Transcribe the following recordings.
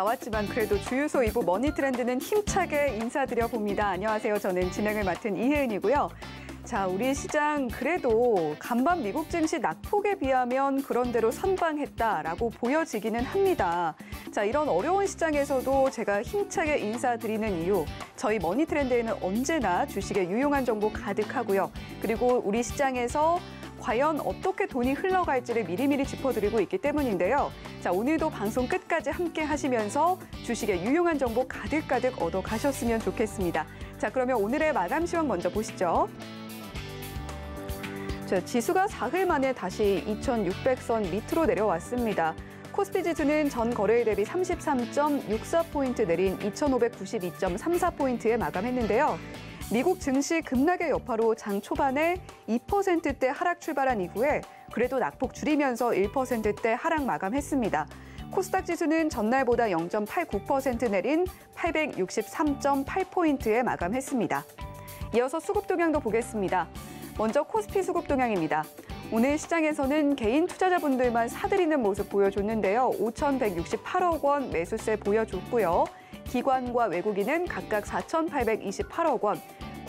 나왔지만 그래도 주유소 2부 머니 트렌드는 힘차게 인사드려 봅니다. 안녕하세요. 저는 진행을 맡은 이혜은이고요. 자, 우리 시장 그래도 간밤 미국 증시 낙폭에 비하면 그런대로 선방했다라고 보여지기는 합니다. 자, 이런 어려운 시장에서도 제가 힘차게 인사드리는 이유, 저희 머니 트렌드에는 언제나 주식에 유용한 정보 가득하고요. 그리고 우리 시장에서 과연 어떻게 돈이 흘러갈지를 미리미리 짚어드리고 있기 때문인데요. 자, 오늘도 방송 끝까지 함께 하시면서 주식의 유용한 정보 가득가득 얻어 가셨으면 좋겠습니다. 자, 그러면 오늘의 마감 시황 먼저 보시죠. 자, 지수가 사흘 만에 다시 2,600선 밑으로 내려왔습니다. 코스피 지수는 전 거래일 대비 33.64포인트 내린 2,592.34포인트에 마감했는데요. 미국 증시 급락의 여파로 장 초반에 2%대 하락 출발한 이후에 그래도 낙폭 줄이면서 1%대 하락 마감했습니다. 코스닥 지수는 전날보다 0.89% 내린 863.8포인트에 마감했습니다. 이어서 수급 동향도 보겠습니다. 먼저 코스피 수급 동향입니다. 오늘 시장에서는 개인 투자자분들만 사들이는 모습 보여줬는데요. 5,168억 원 매수세 보여줬고요. 기관과 외국인은 각각 4,828억 원,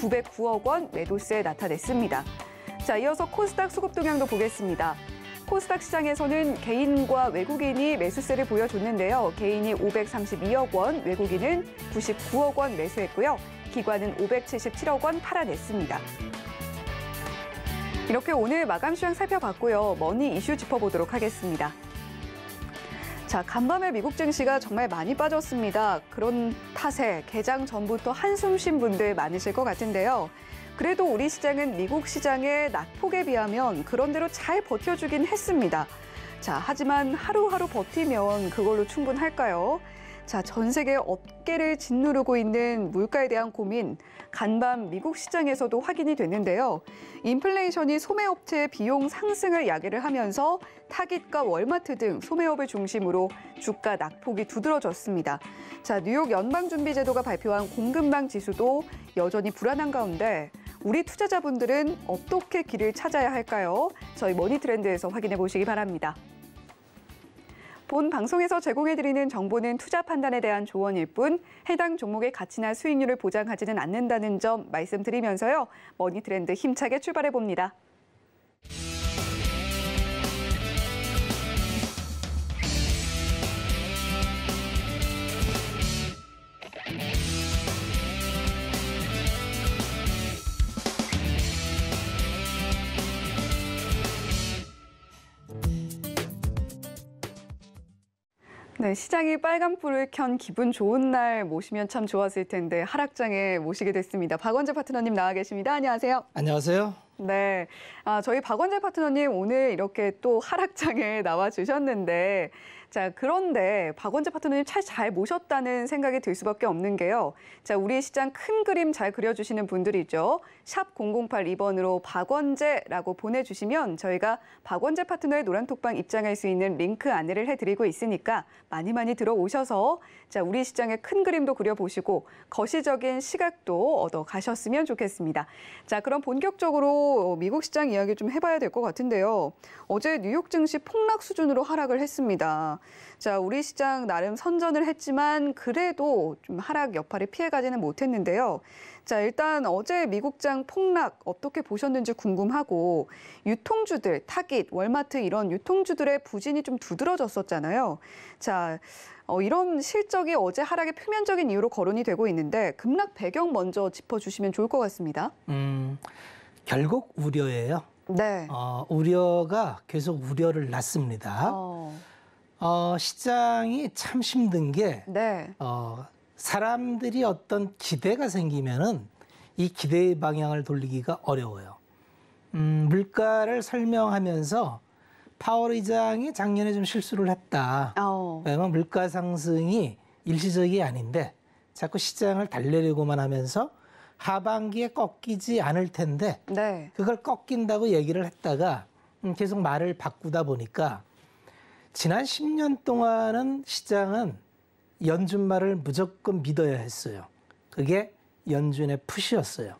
909억 원 매도세 나타냈습니다. 자, 이어서 코스닥 수급 동향도 보겠습니다. 코스닥 시장에서는 개인과 외국인이 매수세를 보여줬는데요. 개인이 532억 원, 외국인은 99억 원 매수했고요. 기관은 577억 원 팔아냈습니다. 이렇게 오늘 마감 시황 살펴봤고요. 머니 이슈 짚어보도록 하겠습니다. 자, 간밤에 미국 증시가 정말 많이 빠졌습니다. 그런 탓에 개장 전부터 한숨 쉰 분들 많으실 것 같은데요. 그래도 우리 시장은 미국 시장의 낙폭에 비하면 그런대로 잘 버텨주긴 했습니다. 자, 하지만 하루하루 버티면 그걸로 충분할까요? 자, 전 세계 업계를 짓누르고 있는 물가에 대한 고민, 간밤 미국 시장에서도 확인이 됐는데요 인플레이션이 소매업체 의 비용 상승을 야기를 하면서 타깃과 월마트 등 소매업을 중심으로 주가 낙폭이 두드러졌습니다. 자, 뉴욕 연방준비제도가 발표한 공급망 지수도 여전히 불안한 가운데 우리 투자자분들은 어떻게 길을 찾아야 할까요? 저희 머니 트렌드에서 확인해 보시기 바랍니다. 본 방송에서 제공해드리는 정보는 투자 판단에 대한 조언일 뿐 해당 종목의 가치나 수익률을 보장하지는 않는다는 점 말씀드리면서요. 머니 트렌드 힘차게 출발해봅니다. 네, 시장이 빨간불을 켠 기분 좋은 날 모시면 참 좋았을 텐데 하락장에 모시게 됐습니다. 박원재 파트너님 나와 계십니다. 안녕하세요. 안녕하세요. 네, 아, 저희 박원재 파트너님 오늘 이렇게 또 하락장에 나와 주셨는데 자, 그런데 박원재 파트너님 잘 모셨다는 생각이 들 수밖에 없는 게요. 자, 우리 시장 큰 그림 잘 그려주시는 분들이죠. 샵 0082번으로 박원재라고 보내주시면 저희가 박원재 파트너의 노란톡방 입장할 수 있는 링크 안내를 해드리고 있으니까 많이 많이 들어오셔서 자, 우리 시장의 큰 그림도 그려보시고 거시적인 시각도 얻어 가셨으면 좋겠습니다. 자, 그럼 본격적으로 미국 시장 이야기 좀 해봐야 될 것 같은데요. 어제 뉴욕 증시 폭락 수준으로 하락을 했습니다. 자, 우리 시장 나름 선전을 했지만 그래도 좀 하락 여파를 피해가지는 못했는데요. 자, 일단 어제 미국장 폭락 어떻게 보셨는지 궁금하고 유통주들, 타깃, 월마트 이런 유통주들의 부진이 좀 두드러졌었잖아요. 자, 어, 이런 실적이 어제 하락의 표면적인 이유로 거론이 되고 있는데 급락 배경 먼저 짚어주시면 좋을 것 같습니다. 음, 결국 우려예요. 네. 어, 우려가 계속 우려를 낳습니다. 어. 어, 시장이 참 힘든 게 네. 어, 사람들이 어떤 기대가 생기면은 이 기대의 방향을 돌리기가 어려워요. 음, 물가를 설명하면서 파월 의장이 작년에 좀 실수를 했다. 어. 왜냐면 물가 상승이 일시적이 아닌데 자꾸 시장을 달래려고만 하면서 하반기에 꺾이지 않을 텐데 네. 그걸 꺾인다고 얘기를 했다가 음, 계속 말을 바꾸다 보니까 지난 10년 동안은 시장은 연준 말을 무조건 믿어야 했어요. 그게 연준의 푸시였어요.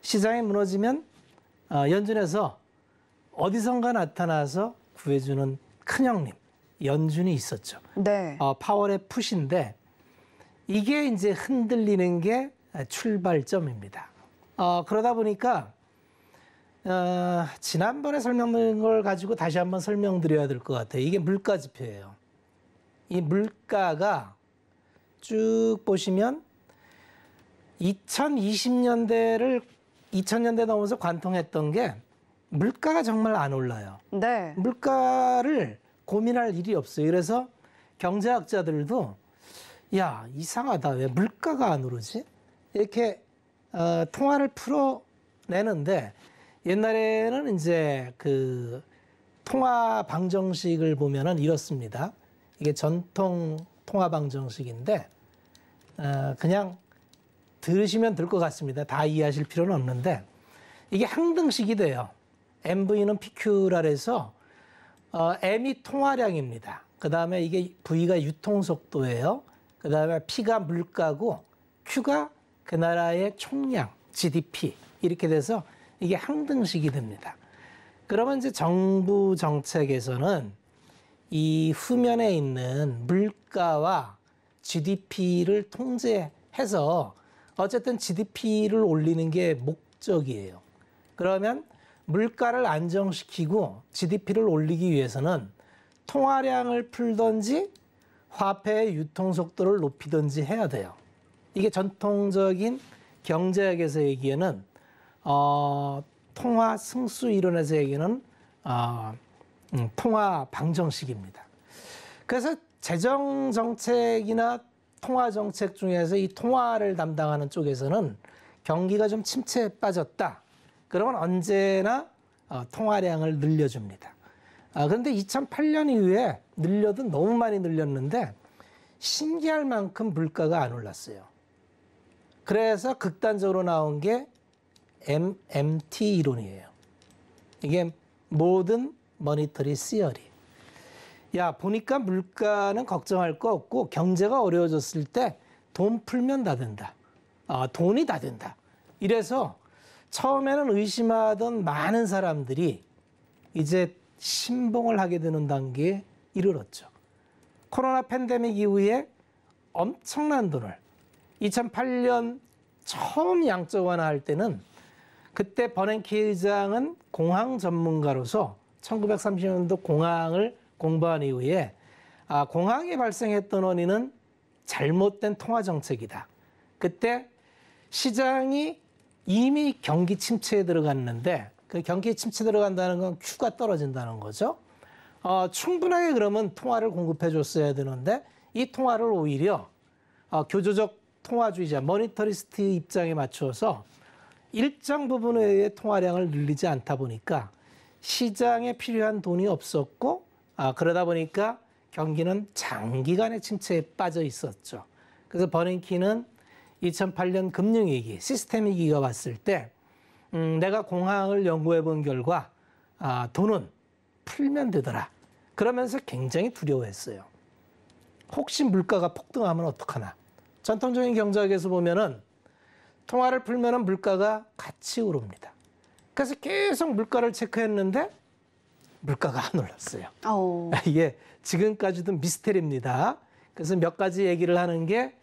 시장이 무너지면 어, 연준에서 어디선가 나타나서 구해주는 큰형님 연준이 있었죠. 네. 어, 파월의 푸신데 이게 이제 흔들리는 게 출발점입니다. 어, 그러다 보니까 어, 지난번에 설명드린 걸 가지고 다시 한번 설명드려야 될 것 같아요. 이게 물가 지표예요. 이 물가가 쭉 보시면 2020년대를 2000년대 넘어서 관통했던 게 물가가 정말 안 올라요. 네. 물가를 고민할 일이 없어요. 그래서 경제학자들도 야 이상하다 왜 물가가 안 오르지? 이렇게 어, 통화를 풀어내는데 옛날에는 이제 그 통화 방정식을 보면은 이렇습니다. 이게 전통 통화 방정식인데 어, 그냥 들으시면 될 것 같습니다. 다 이해하실 필요는 없는데 이게 항등식이 돼요. MV는 PQ라래서 어, M이 통화량입니다. 그 다음에 이게 V가 유통속도예요. 그 다음에 P가 물가고 Q가 그 나라의 총량, GDP 이렇게 돼서 이게 항등식이 됩니다. 그러면 이제 정부 정책에서는 이 후면에 있는 물가와 GDP를 통제해서 어쨌든 GDP를 올리는 게 목적이에요. 그러면 물가를 안정시키고 GDP를 올리기 위해서는 통화량을 풀던지 화폐의 유통 속도를 높이던지 해야 돼요. 이게 전통적인 경제학에서 얘기하는 어, 통화 승수 이론에서 얘기하는 어, 음, 통화 방정식입니다. 그래서 재정 정책이나 통화 정책 중에서 이 통화를 담당하는 쪽에서는 경기가 좀 침체에 빠졌다. 그러면 언제나 어, 통화량을 늘려줍니다. 아, 그런데 2008년 이후에 늘려도 너무 많이 늘렸는데 신기할 만큼 물가가 안 올랐어요. 그래서 극단적으로 나온 게 MMT 이론이에요. 이게 모든 머니터리 시어리. 야, 보니까 물가는 걱정할 거 없고 경제가 어려워졌을 때 돈 풀면 다 된다. 아, 돈이 다 된다. 이래서 처음에는 의심하던 많은 사람들이 이제 신봉을 하게 되는 단계에 이르렀죠. 코로나 팬데믹 이후에 엄청난 돈을 2008년 처음 양적 완화할 때는 그때 버냉키 의장은 공항 전문가로서 1930년도 공항을 공부한 이후에 아, 공항에 발생했던 원인은 잘못된 통화 정책이다. 그때 시장이 이미 경기 침체에 들어갔는데 그 경기 침체 들어간다는 건 큐가 떨어진다는 거죠. 어, 충분하게 그러면 통화를 공급해 줬어야 되는데 이 통화를 오히려 어, 교조적 통화주의자 머니터리스트 입장에 맞춰서 일정 부분에 의해 통화량을 늘리지 않다 보니까 시장에 필요한 돈이 없었고 아, 그러다 보니까 경기는 장기간의 침체에 빠져 있었죠. 그래서 버냉키는 2008년 금융위기, 시스템 위기가 왔을 때 음, 내가 공항을 연구해 본 결과 아, 돈은 풀면 되더라. 그러면서 굉장히 두려워했어요. 혹시 물가가 폭등하면 어떡하나. 전통적인 경제학에서 보면은 통화를 풀면은 물가가 같이 오릅니다. 그래서 계속 물가를 체크했는데 물가가 안 올랐어요. 오. 예, 지금까지도 미스테리입니다. 그래서 몇 가지 얘기를 하는 게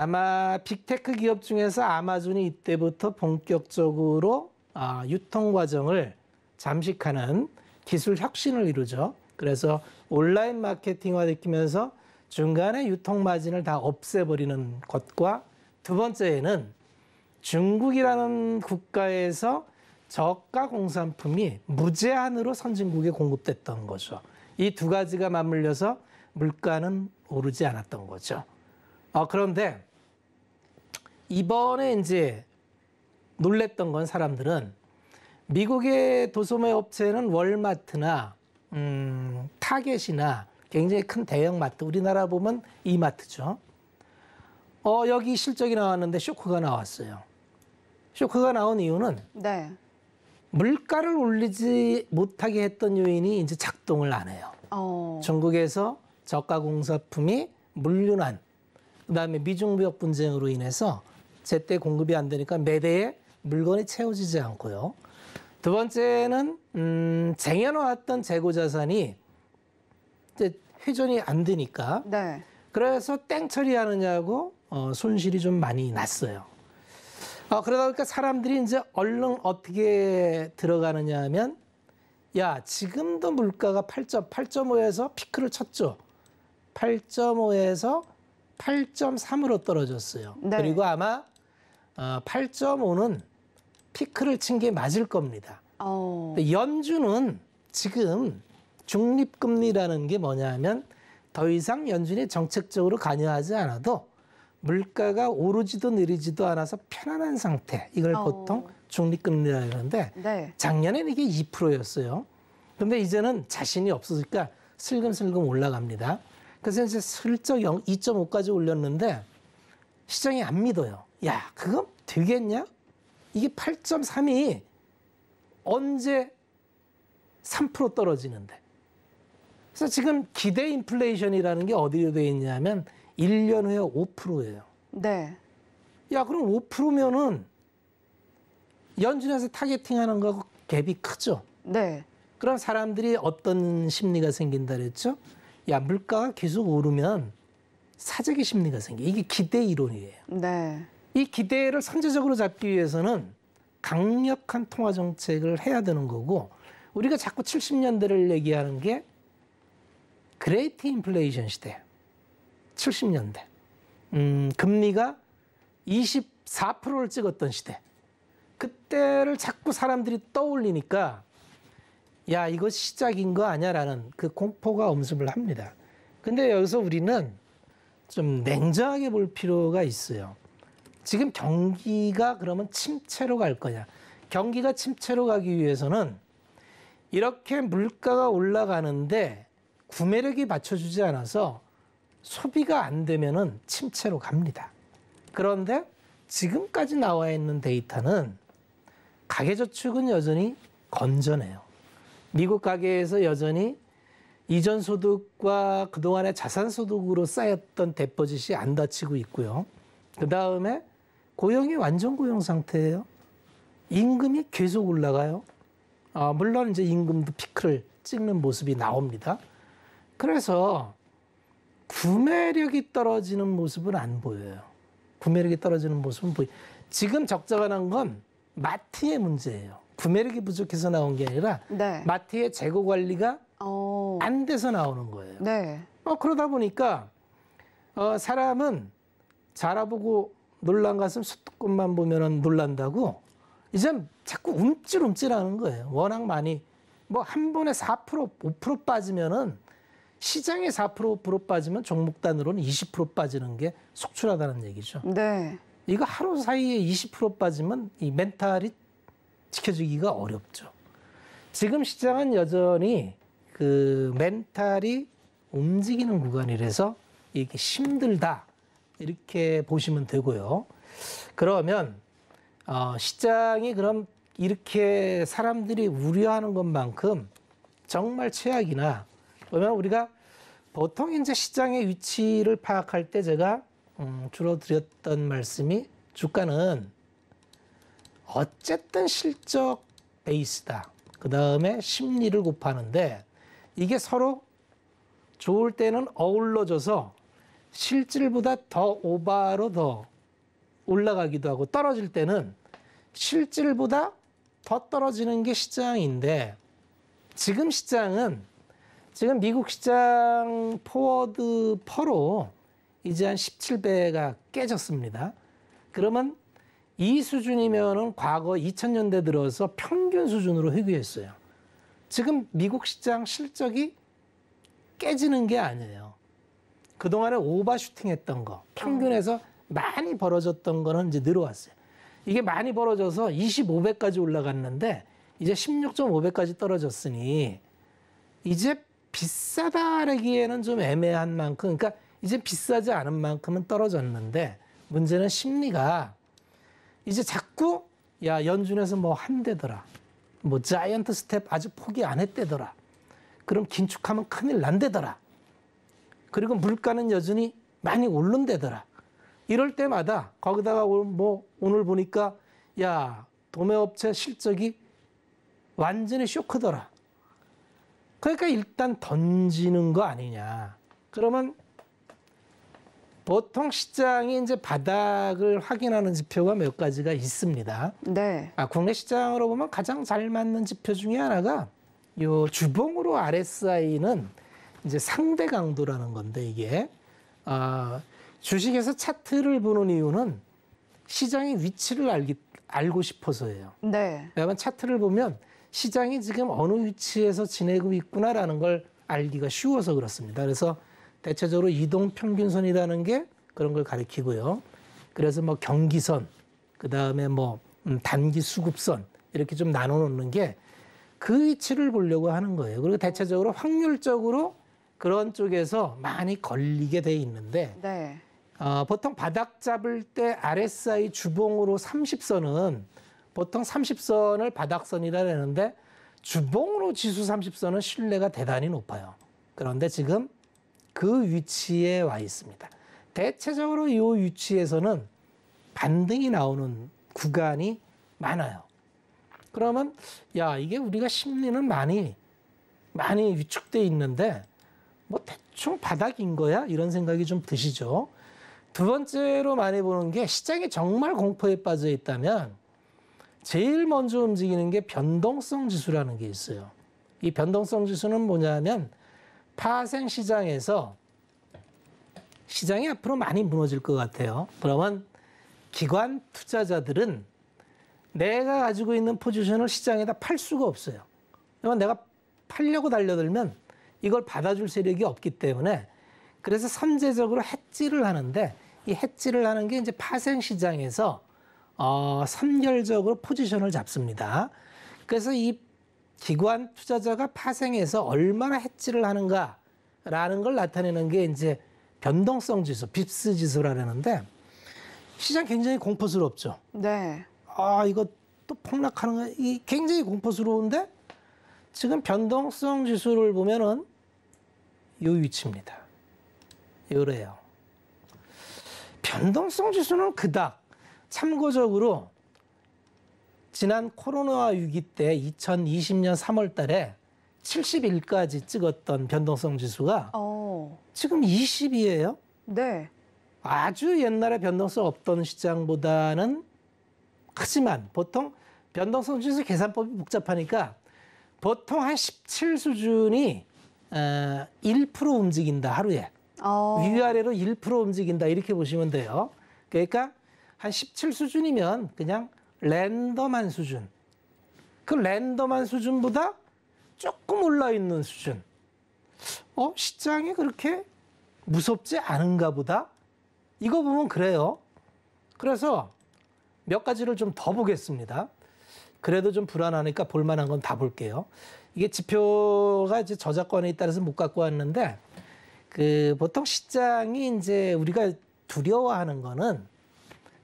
아마 빅테크 기업 중에서 아마존이 이때부터 본격적으로 아, 유통 과정을 잠식하는 기술 혁신을 이루죠. 그래서 온라인 마케팅화 시키면서 중간에 유통 마진을 다 없애버리는 것과 두 번째에는 중국이라는 국가에서 저가 공산품이 무제한으로 선진국에 공급됐던 거죠. 이 두 가지가 맞물려서 물가는 오르지 않았던 거죠. 어, 그런데 이번에 이제 놀랬던 건 사람들은 미국의 도소매 업체는 월마트나 음, 타겟이나 굉장히 큰 대형 마트, 우리나라 보면 이마트죠. 어, 여기 실적이 나왔는데 쇼크가 나왔어요. 쇼크가 나온 이유는 네. 물가를 올리지 못하게 했던 요인이 이제 작동을 안 해요. 어. 전국에서 저가 공사품이 물류난, 그다음에 미중 무역 분쟁으로 인해서 제때 공급이 안 되니까 매대에 물건이 채워지지 않고요. 두 번째는 음, 쟁여놓았던 재고 자산이 이제 회전이 안 되니까 네. 그래서 땡 처리하느냐고 어, 손실이 좀 많이 났어요. 어, 그러다 보니까 사람들이 이제 얼른 어떻게 들어가느냐 하면 야 지금도 물가가 8점 8.5에서 피크를 쳤죠. 8.5에서 8.3으로 떨어졌어요. 네. 그리고 아마 어, 8.5는 피크를 친 게 맞을 겁니다. 오. 어. 연준은 지금 중립금리라는 게 뭐냐면 하더 이상 연준이 정책적으로 관여하지 않아도 물가가 오르지도 내리지도 않아서 편안한 상태. 이걸 오. 어. 보통 중립금리라 그러는데 네. 작년엔 이게 2%였어요. 그런데 이제는 자신이 없으니까 슬금슬금 올라갑니다. 그래서 이제 슬쩍 2.5까지 올렸는데 시장이 안 믿어요. 야, 그거 되겠냐? 이게 8.3이 언제 3% 떨어지는데. 그래서 지금 기대 인플레이션이라는 게 어디로 되어 있냐면 1년 후에 5%예요. 네. 야, 그럼 5%면은 연준에서 타겟팅하는 거하고 갭이 크죠. 네. 그럼 사람들이 어떤 심리가 생긴다 그랬죠? 야, 물가가 계속 오르면 사재기 심리가 생겨. 이게 기대 이론이에요. 네. 이 기대를 선제적으로 잡기 위해서는 강력한 통화 정책을 해야 되는 거고 우리가 자꾸 70년대를 얘기하는 게 그레이트 인플레이션 시대 70년대 음, 금리가 24%를 찍었던 시대 그때를 자꾸 사람들이 떠올리니까 야 이거 시작인 거아니야라는그 공포가 엄습을 합니다. 근데 여기서 우리는 좀 냉정하게 볼 필요가 있어요. 지금 경기가 그러면 침체로 갈 거냐? 경기가 침체로 가기 위해서는 이렇게 물가가 올라가는데 구매력이 받쳐주지 않아서 소비가 안 되면은 침체로 갑니다. 그런데 지금까지 나와 있는 데이터는 가계저축은 여전히 건전해요. 미국 가계에서 여전히 이전 소득과 그동안의 자산 소득으로 쌓였던 대포짓이안 다치고 있고요. 그 다음에 고용이 완전 고용 상태예요. 임금이 계속 올라가요. 아, 물론 이제 임금도 피크를 찍는 모습이 나옵니다. 그래서 구매력이 떨어지는 모습은 안 보여요. 구매력이 떨어지는 모습은 보이. 지금 적자가 난 건 마트의 문제예요. 구매력이 부족해서 나온 게 아니라 네. 마트의 재고 관리가 어... 안 돼서 나오는 거예요. 네. 어, 그러다 보니까 어, 사람은 자라보고 놀란 가슴 수도권만 보면은 놀란다고 이젠 자꾸 움찔움찔하는 거예요. 워낙 많이 뭐 한 번에 4% 5% 빠지면은 시장에 4% 5% 빠지면 종목 단으로는 20% 빠지는 게 속출하다는 얘기죠. 네. 이거 하루 사이에 20% 빠지면 이 멘탈이 지켜주기가 어렵죠. 지금 시장은 여전히 그 멘탈이 움직이는 구간이라서 이게 힘들다. 이렇게 보시면 되고요. 그러면 어, 시장이 그럼 이렇게 사람들이 우려하는 것만큼 정말 최악이나 그러면 우리가 보통 이제 시장의 위치를 파악할 때 제가 음, 주로 드렸던 말씀이 주가는 어쨌든 실적 베이스다. 그 다음에 심리를 곱하는데 이게 서로 좋을 때는 어우러져서 실질보다 더 오바로 더 올라가기도 하고 떨어질 때는 실질보다 더 떨어지는 게 시장인데 지금 시장은 지금 미국 시장 포워드 퍼로 이제 한 17배가 깨졌습니다. 그러면 이 수준이면은 과거 2000년대 들어서 평균 수준으로 회귀했어요. 지금 미국 시장 실적이 깨지는 게 아니에요. 그동안에 오버슈팅했던 거 평균에서 많이 벌어졌던 거는 이제 늘어왔어요. 이게 많이 벌어져서 25배까지 올라갔는데 이제 16.5배까지 떨어졌으니 이제 비싸다라기에는 좀 애매한 만큼 그러니까 이제 비싸지 않은 만큼은 떨어졌는데 문제는 심리가 이제 자꾸 야 연준에서 뭐 한대더라 뭐 자이언트 스텝 아직 포기 안 했대더라 그럼 긴축하면 큰일 난대더라 그리고 물가는 여전히 많이 오른대더라. 이럴 때마다 거기다가 뭐 오늘 보니까 야 도매업체 실적이 완전히 쇼크더라. 그러니까 일단 던지는 거 아니냐. 그러면 보통 시장이 이제 바닥을 확인하는 지표가 몇 가지가 있습니다. 네. 아, 국내 시장으로 보면 가장 잘 맞는 지표 중에 하나가 요 주봉으로 RSI는 이제 상대 강도라는 건데 이게 아, 주식에서 차트를 보는 이유는 시장의 위치를 알기, 알고 싶어서예요. 네. 왜냐하면 차트를 보면 시장이 지금 어느 위치에서 지내고 있구나라는 걸 알기가 쉬워서 그렇습니다. 그래서 대체적으로 이동 평균선이라는 게 그런 걸 가리키고요. 그래서 뭐 경기선, 그 다음에 뭐 음, 단기 수급선 이렇게 좀 나눠놓는 게 그 위치를 보려고 하는 거예요. 그리고 대체적으로 확률적으로 그런 쪽에서 많이 걸리게 돼 있는데 네. 어, 보통 바닥 잡을 때 RSI 주봉으로 30선은 보통 30선을 바닥선이라 되는데 주봉으로 지수 30선은 신뢰가 대단히 높아요. 그런데 지금 그 위치에 와 있습니다. 대체적으로 이 위치에서는 반등이 나오는 구간이 많아요. 그러면 야 이게 우리가 심리는 많이 많이 위축돼 있는데 뭐 대충 바닥인 거야 이런 생각이 좀 드시죠. 두 번째로 많이 보는 게 시장이 정말 공포에 빠져 있다면 제일 먼저 움직이는 게 변동성 지수라는 게 있어요. 이 변동성 지수는 뭐냐면 파생 시장에서 시장이 앞으로 많이 무너질 것 같아요. 그러면 기관 투자자들은 내가 가지고 있는 포지션을 시장에다 팔 수가 없어요. 그러면 내가 팔려고 달려들면 이걸 받아줄 세력이 없기 때문에 그래서 선제적으로 해지를 하는데 이 해지를 하는 게 이제 파생 시장에서 어, 선결적으로 포지션을 잡습니다. 그래서 이 기관 투자자가 파생해서 얼마나 해지를 하는가라는 걸 나타내는 게 이제 변동성 지수, 빕스 지수라는데 시장 굉장히 공포스럽죠. 네. 아 이거 또 폭락하는 거, 이 굉장히 공포스러운데 지금 변동성 지수를 보면은 요 위치입니다. 요래요. 변동성 지수는 그닥 참고적으로 지난 코로나 위기 때 2020년 3월 달에 71까지 찍었던 변동성 지수가 오. 어. 지금 20이에요. 네. 아주 옛날에 변동성 없던 시장보다는 크지만 보통 변동성 지수 계산법이 복잡하니까 보통 한 17 수준이 어, 1% 움직인다 하루에 어. 위아래로 1% 움직인다 이렇게 보시면 돼요. 그러니까 한 17 수준이면 그냥 랜덤한 수준. 그 랜덤한 수준보다 조금 올라 있는 수준. 어 시장이 그렇게 무섭지 않은가 보다. 이거 보면 그래요. 그래서 몇 가지를 좀 더 보겠습니다. 그래도 좀 불안하니까 볼만한 건 다 볼게요. 이게 지표가 이제 저작권에 따라서 못 갖고 왔는데 그 보통 시장이 이제 우리가 두려워하는 거는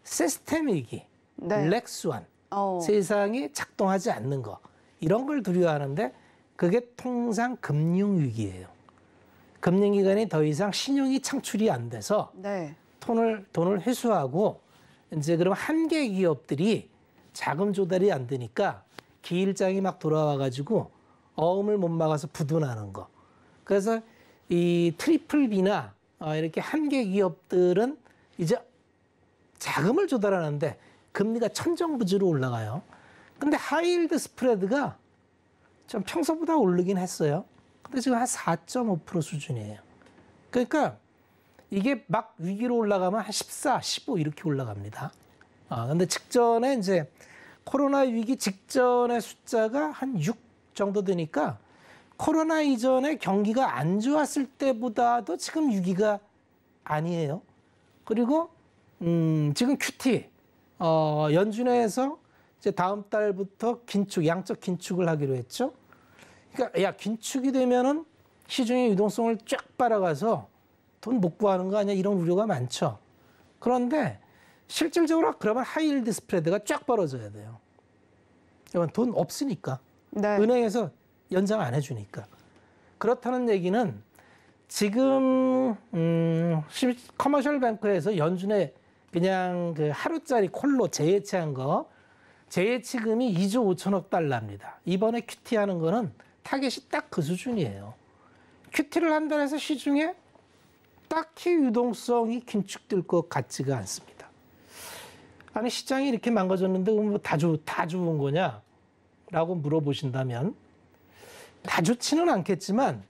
시스템 위기, 네. 랙스완 어. 세상이 작동하지 않는 거 이런 걸 두려워하는데 그게 통상 금융 위기예요. 금융기관이 더 이상 신용이 창출이 안 돼서 네. 돈을 돈을 회수하고 이제 그럼 한계 기업들이 자금 조달이 안 되니까 기일장이 막 돌아와가지고 어음을 못 막아서 부도나는 거. 그래서 이 트리플 B나 어, 이렇게 한계 기업들은 이제 자금을 조달하는데 금리가 천정부지로 올라가요. 근데 하이힐드 스프레드가 좀 평소보다 오르긴 했어요. 근데 지금 한 4.5% 수준이에요. 그러니까 이게 막 위기로 올라가면 한 14, 15 이렇게 올라갑니다. 아, 근데 직전에 이제 코로나 위기 직전의 숫자가 한 6 정도 되니까 코로나 이전에 경기가 안 좋았을 때보다도 지금 위기가 아니에요. 그리고 음, 지금 큐티 어, 연준에서 이제 다음 달부터 긴축 양적 긴축을 하기로 했죠. 그러니까 야 긴축이 되면은 시중의 유동성을 쫙 빨아가서 돈 못 구하는 거 아니야 이런 우려가 많죠. 그런데 실질적으로 그러면 하이힐드 스프레드가 쫙 벌어져야 돼요. 그러돈 없으니까 네. 은행에서 연장 안 해주니까 그렇다는 얘기는 지금 음, 커머셜 뱅크에서 연준에 그냥 그 하루짜리 콜로 재예치한 거 재예치금이 2조 5천억 달러입니다. 이번에 큐티 하는 거는 타겟이 딱 그 수준이에요. 큐티를 한다해서 시중에 딱히 유동성이 긴축될 것 같지가 않습니다. 아니 시장이 이렇게 망가졌는데 뭐다 좋, 다 좋은 거냐? 라고 물어보신다면 다 좋지는 않겠지만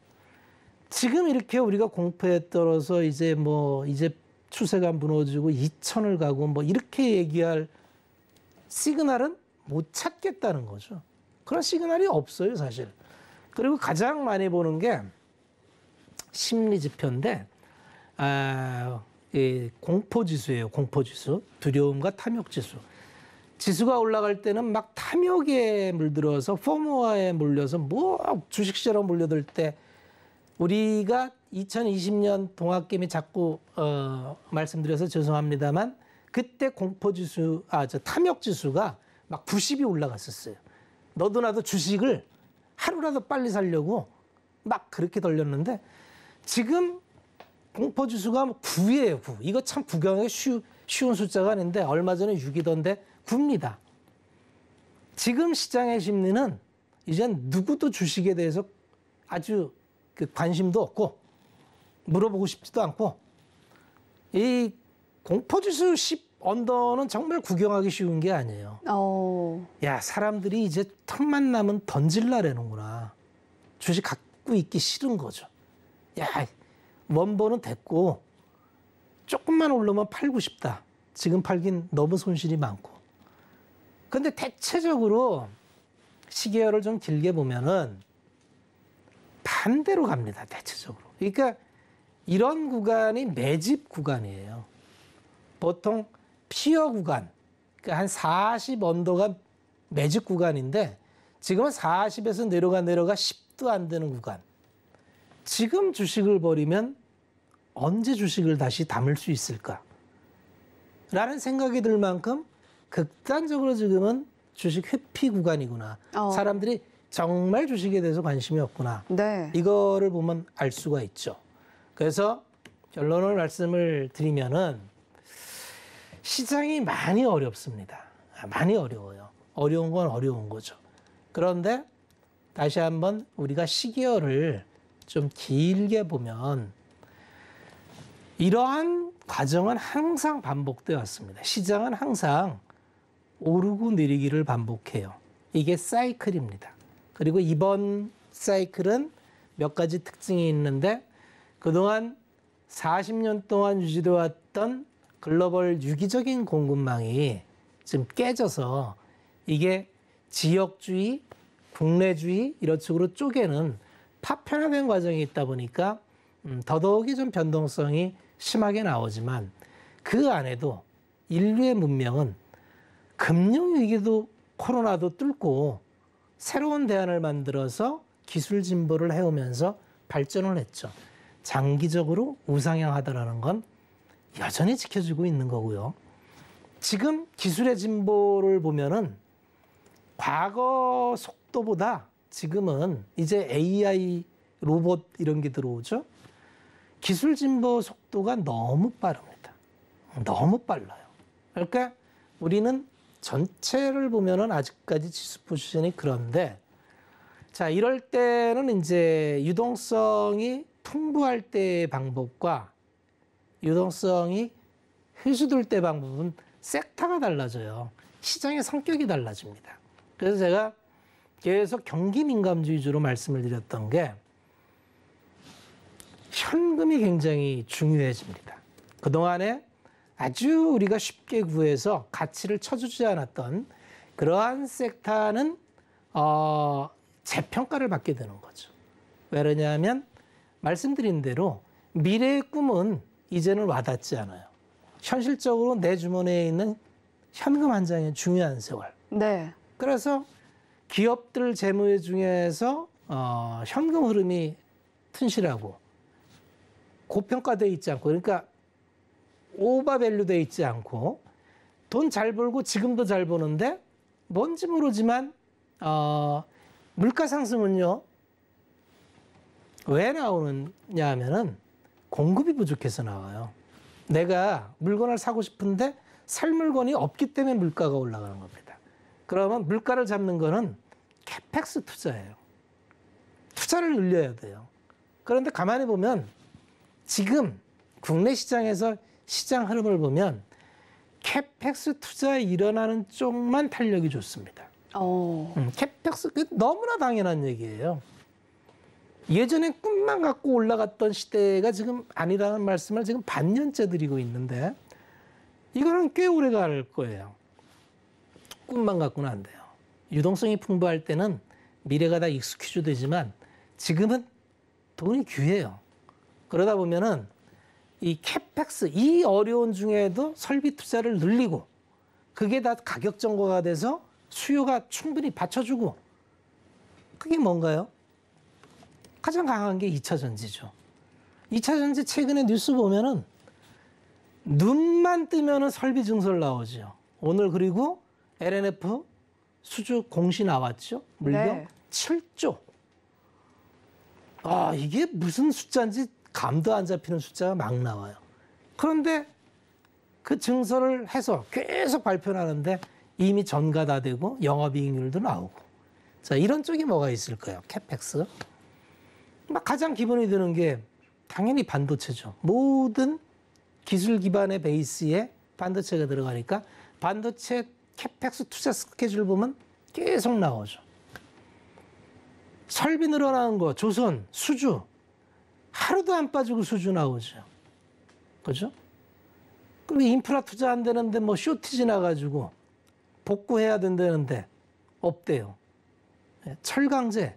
지금 이렇게 우리가 공포에 떨어서 이제 뭐 이제 추세가 무너지고 2천을 가고 뭐 이렇게 얘기할 시그널은 못 찾겠다는 거죠. 그런 시그널이 없어요, 사실. 그리고 가장 많이 보는 게 심리 지표인데 아, 예, 공포 지수예요. 공포 지수, 두려움과 탐욕 지수. 지수가 올라갈 때는 막 탐욕에 물들어서 포모아에 물려서뭐 주식시장으로 물려들때 우리가 2020년 동학개미 자꾸 어, 말씀드려서 죄송합니다만 그때 공포 지수 아 저 탐욕 지수가 막 90이 올라갔었어요. 너도 나도 주식을 하루라도 빨리 살려고 막 그렇게 돌렸는데 지금 공포 지수가 9예요, 9. 이거 참 구경하기 쉬, 쉬운 숫자가 아닌데 얼마 전에 6이던데 9입니다. 지금 시장의 심리는 이젠 누구도 주식에 대해서 아주 그 관심도 없고 물어보고 싶지도 않고 이 공포지수 10 언더는 정말 구경하기 쉬운 게 아니에요. 오. 어. 야 사람들이 이제 틈만 남은 던질라래는구나 주식 갖고 있기 싫은 거죠. 야 원본은 됐고 조금만 올르면 팔고 싶다. 지금 팔긴 너무 손실이 많고. 근데 대체적으로 시계열을 좀 길게 보면은 반대로 갑니다. 대체적으로. 그러니까 이런 구간이 매집 구간이에요. 보통 피어 구간, 그러니까 한 40언더가 매집 구간인데 지금은 40에서 내려가 내려가 10도 안 되는 구간. 지금 주식을 버리면 언제 주식을 다시 담을 수 있을까? 라는 생각이 들 만큼 극단적으로 지금은 주식 회피 구간이구나. 어. 사람들이 정말 주식에 대해서 관심이 없구나. 네. 이거를 보면 알 수가 있죠. 그래서 결론을 말씀을 드리면은 시장이 많이 어렵습니다. 아, 많이 어려워요. 어려운 건 어려운 거죠. 그런데 다시 한번 우리가 시기열을 좀 길게 보면 이러한 과정은 항상 반복되었습니다. 시장은 항상 오르고 내리기를 반복해요. 이게 사이클입니다. 그리고 이번 사이클은 몇 가지 특징이 있는데 그동안 40년 동안 유지되어 왔던 글로벌 유기적인 공급망이 지금 깨져서 이게 지역주의, 국내주의 이런 식으로 쪼개는 파편화된 과정이 있다 보니까 음, 더더욱이 좀 변동성이 심하게 나오지만 그 안에도 인류의 문명은 금융위기도 코로나도 뚫고 새로운 대안을 만들어서 기술 진보를 해오면서 발전을 했죠. 장기적으로 우상향하다라는 건 여전히 지켜지고 있는 거고요. 지금 기술의 진보를 보면은 과거 속도보다 지금은 이제 AI 로봇 이런 게 들어오죠. 기술 진보 속도가 너무 빠릅니다. 너무 빨라요. 그러니까 우리는 전체를 보면은 아직까지 지수 포지션이 그런데 자 이럴 때는 이제 유동성이 풍부할 때의 방법과 유동성이 회수될 때 방법은 섹터가 달라져요. 시장의 성격이 달라집니다. 그래서 제가 계속 경기 민감주의 주로 말씀을 드렸던 게 현금이 굉장히 중요해집니다. 그동안에 아주 우리가 쉽게 구해서 가치를 쳐주지 않았던 그러한 섹터는 어, 재평가를 받게 되는 거죠. 왜 그러냐면 말씀드린 대로 미래의 꿈은 이제는 와닿지 않아요. 현실적으로 내 주머니에 있는 현금 한 장의 중요한 세월. 네. 그래서 기업들 재무 중에서 어, 현금 흐름이 튼실하고 고평가돼 있지 않고 그러니까 오바밸류돼 있지 않고 돈 잘 벌고 지금도 잘 버는데 뭔지 모르지만 어, 물가 상승은요 왜 나오느냐 하면은 공급이 부족해서 나와요. 내가 물건을 사고 싶은데 살 물건이 없기 때문에 물가가 올라가는 겁니다. 그러면 물가를 잡는 거는 캐펙스 투자예요. 투자를 늘려야 돼요. 그런데 가만히 보면 지금 국내 시장에서 시장 흐름을 보면 캐펙스 투자에 일어나는 쪽만 탄력이 좋습니다. 어. 음, 캐펙스 너무나 당연한 얘기예요. 예전에 꿈만 갖고 올라갔던 시대가 지금 아니라는 말씀을 지금 반년째 드리고 있는데 이거는 꽤 오래 갈 거예요. 꿈만 갖고는 안 돼요. 유동성이 풍부할 때는 미래가 다 익스큐즈 되지만 지금은 돈이 귀해요. 그러다 보면은 이 캐펙스 이 어려운 중에도 설비 투자를 늘리고 그게 다 가격 정거가 돼서 수요가 충분히 받쳐주고 그게 뭔가요? 가장 강한 게 2차 전지죠. 2차 전지 최근에 뉴스 보면은 눈만 뜨면은 설비 증설 나오죠. 오늘 그리고 LNF 수주 공시 나왔죠. 물량 네. 7조. 아, 이게 무슨 숫자인지 감도 안 잡히는 숫자가 막 나와요. 그런데 그 증서를 해서 계속 발표하는데 이미 전가 다 되고 영업이익률도 나오고. 자, 이런 쪽이 뭐가 있을까요? 캐펙스. 막 가장 기본이 드는 게 당연히 반도체죠. 모든 기술 기반의 베이스에 반도체가 들어가니까 반도체 캐펙스 투자 스케줄 보면 계속 나오죠. 설비 늘어나는 거, 조선, 수주. 하루도 안 빠지고 수주 나오죠. 그죠? 그럼 인프라 투자 안 되는데 뭐 쇼티지 나가지고 복구해야 된다는데 없대요. 예, 철강제.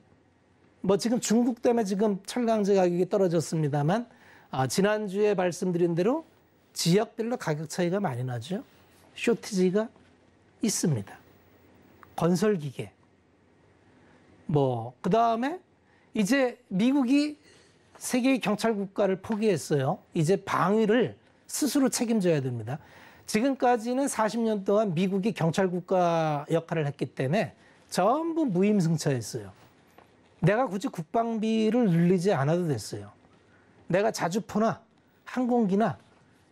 뭐 지금 중국 때문에 지금 철강제 가격이 떨어졌습니다만 아, 지난주에 말씀드린 대로 지역별로 가격 차이가 많이 나죠. 쇼티지가 있습니다. 건설 기계. 뭐, 그 다음에 이제 미국이 세계의 경찰 국가를 포기했어요. 이제 방위를 스스로 책임져야 됩니다. 지금까지는 40년 동안 미국이 경찰 국가 역할을 했기 때문에 전부 무임승차했어요. 내가 굳이 국방비를 늘리지 않아도 됐어요. 내가 자주포나 항공기나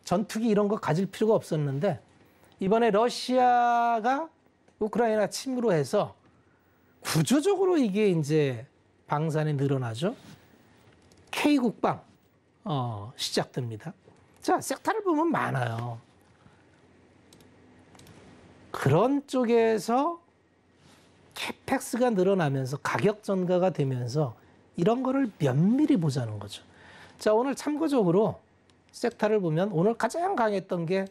전투기 이런 거 가질 필요가 없었는데 이번에 러시아가 우크라이나 침으로 해서 구조적으로 이게 이제 방산이 늘어나죠. K 국방 어, 시작됩니다. 자 섹터를 보면 많아요. 그런 쪽에서 캐펙스가 늘어나면서 가격 전가가 되면서 이런 거를 면밀히 보자는 거죠. 자 오늘 참고적으로 섹터를 보면 오늘 가장 강했던 게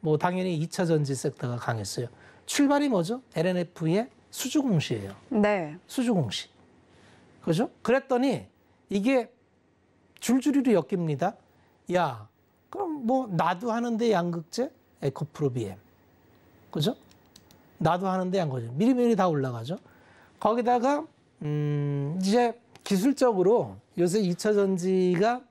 뭐 당연히 2차 전지 섹터가 강했어요. 출발이 뭐죠? LNF의 수주 공시예요. 네. 수주 공시. 그죠? 그랬더니 이게 줄줄이로 엮입니다. 야, 그럼 뭐 나도 하는데 양극재 에코프로 비엠 그죠? 나도 하는데 양 거죠. 미리미리 다 올라가죠. 거기다가 음, 이제 기술적으로 요새 2차 전지가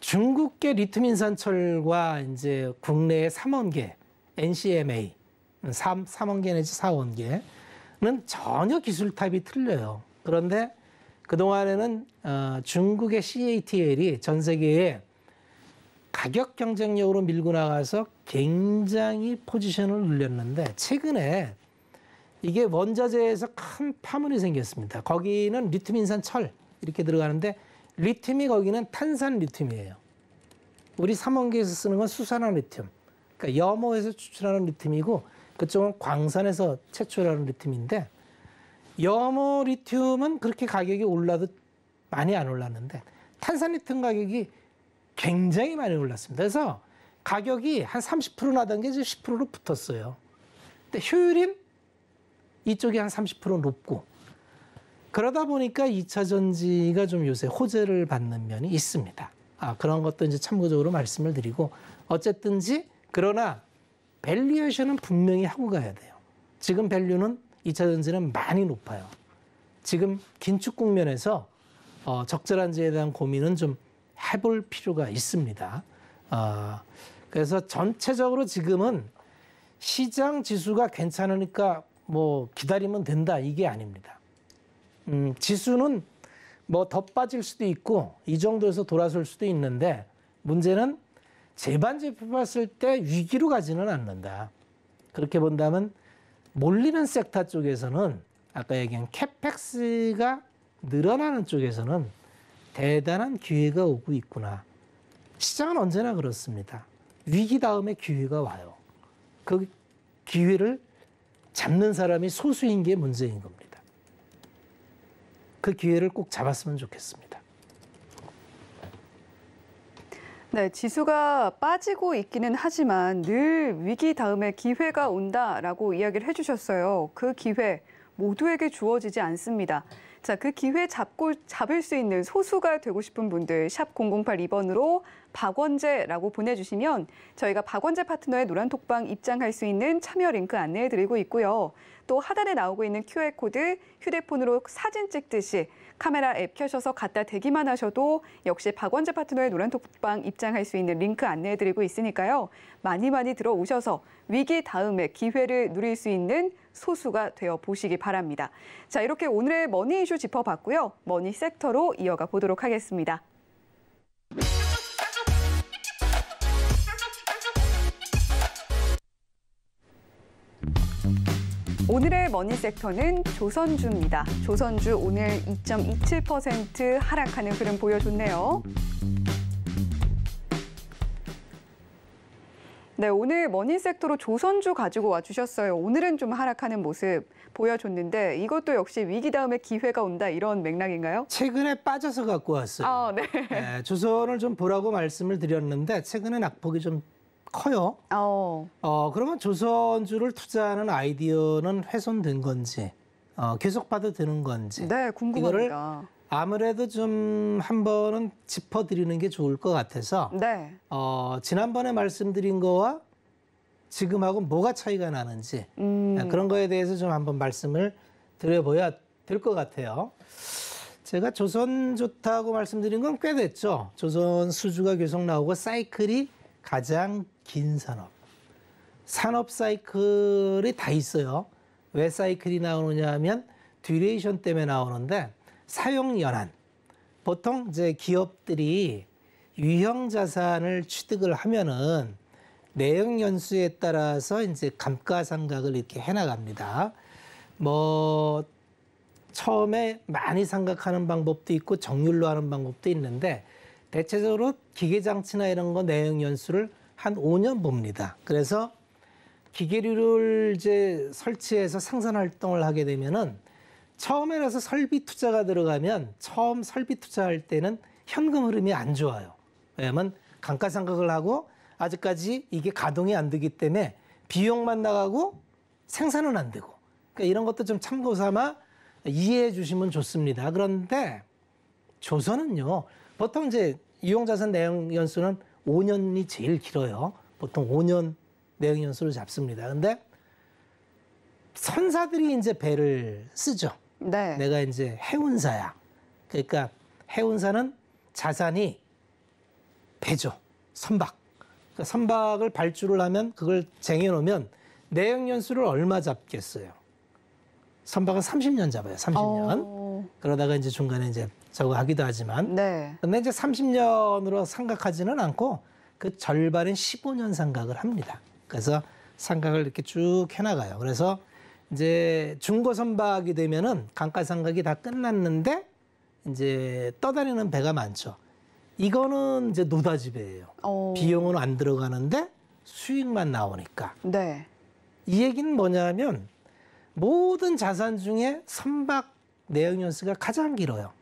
중국계 리트민산철과 이제 국내의 삼원계 NCMA 삼 3원계 내지 사원계는 전혀 기술 타입이 틀려요. 그런데 그동안에는 어, 중국의 CATL이 전 세계에 가격 경쟁력으로 밀고 나가서 굉장히 포지션을 늘렸는데 최근에 이게 원자재에서 큰 파문이 생겼습니다. 거기는 리튬인산 철 이렇게 들어가는데 리튬이 거기는 탄산 리튬이에요. 우리 삼원기에서 쓰는 건 수산화 리튬. 그러니까 염호에서 추출하는 리튬이고 그쪽은 광산에서 채출하는 리튬인데 염호 리튬은 그렇게 가격이 올라도 많이 안 올랐는데 탄산 리튬 가격이 굉장히 많이 올랐습니다. 그래서 가격이 한 30% 나던 게 이제 10%로 붙었어요. 근데 효율은 이쪽이 한 30% 높고 그러다 보니까 2차 전지가 좀 요새 호재를 받는 면이 있습니다. 아, 그런 것도 이제 참고적으로 말씀을 드리고 어쨌든지 그러나 밸류에이션은 분명히 하고 가야 돼요. 지금 밸류는 2차 전지는 많이 높아요. 지금 긴축 국면에서 어, 적절한지에 대한 고민은 좀 해볼 필요가 있습니다. 어, 그래서 전체적으로 지금은 시장 지수가 괜찮으니까 뭐 기다리면 된다 이게 아닙니다. 음, 지수는 뭐 더 빠질 수도 있고 이 정도에서 돌아설 수도 있는데 문제는 재반제 뽑봤을때 위기로 가지는 않는다. 그렇게 본다면 몰리는 섹터 쪽에서는 아까 얘기한 캐펙스가 늘어나는 쪽에서는 대단한 기회가 오고 있구나. 시장은 언제나 그렇습니다. 위기 다음에 기회가 와요. 그 기회를 잡는 사람이 소수인 게 문제인 겁니다. 그 기회를 꼭 잡았으면 좋겠습니다. 네, 지수가 빠지고 있기는 하지만 늘 위기 다음에 기회가 온다라고 이야기를 해주셨어요. 그 기회 모두에게 주어지지 않습니다. 자, 그 기회 잡고 잡을 수 있는 소수가 되고 싶은 분들 샵 0082번으로 박원재라고 보내주시면 저희가 박원재 파트너의 노란톡방 입장할 수 있는 참여 링크 안내해드리고 있고요. 또 하단에 나오고 있는 QR코드 휴대폰으로 사진 찍듯이 카메라 앱 켜셔서 갖다 대기만 하셔도 역시 박원재 파트너의 노란톡방 입장할 수 있는 링크 안내해드리고 있으니까요. 많이 많이 들어오셔서 위기 다음에 기회를 누릴 수 있는 소수가 되어 보시기 바랍니다. 자, 이렇게 오늘의 머니 이슈 짚어봤고요. 머니 섹터로 이어가 보도록 하겠습니다. 오늘의 머니 섹터는 조선주입니다. 조선주 오늘 2.27% 하락하는 흐름 보여줬네요. 네, 오늘 머니 섹터로 조선주 가지고 와주셨어요. 오늘은 좀 하락하는 모습 보여줬는데 이것도 역시 위기 다음에 기회가 온다 이런 맥락인가요? 최근에 빠져서 갖고 왔어요. 아, 네. 네, 조선을 좀 보라고 말씀을 드렸는데 최근에 낙폭이 좀 커요. 어. 어 그러면 조선주를 투자하는 아이디어는 훼손된 건지 어, 계속 봐도 되는 건지. 네, 궁금합니다. 아무래도 좀 한번은 짚어드리는 게 좋을 것 같아서. 네. 어, 지난번에 말씀드린 거와 지금하고 뭐가 차이가 나는지 음. 어, 그런 거에 대해서 좀 한번 말씀을 드려봐야 될 것 같아요. 제가 조선 좋다고 말씀드린 건 꽤 됐죠. 조선 수주가 계속 나오고 사이클이 가장 긴 산업. 산업 사이클이 다 있어요. 왜 사이클이 나오느냐 하면 듀레이션 때문에 나오는데 사용 연한. 보통 이제 기업들이 유형 자산을 취득을 하면은 내용 연수에 따라서 이제 감가상각을 이렇게 해나갑니다. 뭐 처음에 많이 상각하는 방법도 있고 정률로 하는 방법도 있는데 대체적으로 기계 장치나 이런 거내용 연수를 한 5년 봅니다. 그래서 기계류를 이제 설치해서 생산 활동을 하게 되면은 처음에라서 설비 투자가 들어가면 처음 설비 투자할 때는 현금 흐름이 안 좋아요. 왜냐면 감가상각을 하고 아직까지 이게 가동이 안 되기 때문에 비용만 나가고 생산은 안 되고 그러니까 이런 것도 좀 참고 삼아 이해해 주시면 좋습니다. 그런데 조선은요 보통 이제 이용자산 내용 연수는 5년이 제일 길어요. 보통 5년 내역 연수를 잡습니다. 근데 선사들이 이제 배를 쓰죠. 네. 내가 이제 해운사야. 그러니까 해운사는 자산이 배죠. 선박. 그러니까 선박을 발주를 하면 그걸 쟁여놓으면 내역 연수를 얼마 잡겠어요. 선박은 30년 잡아요. 30년. 오. 어. 그러다가 이제 중간에 이제 적거하기도 하지만 네. 근데 이제 30년으로 생각하지는 않고 그 절반인 15년 생각을 합니다. 그래서 생각을 이렇게 쭉 해나가요. 그래서 이제 중고 선박이 되면은 강가 상각이다 끝났는데 이제 떠다니는 배가 많죠. 이거는 이제 노다지배예요. 어... 비용은 안 들어가는데 수익만 나오니까. 네. 이 얘기는 뭐냐면 모든 자산 중에 선박 내역 연수가 가장 길어요.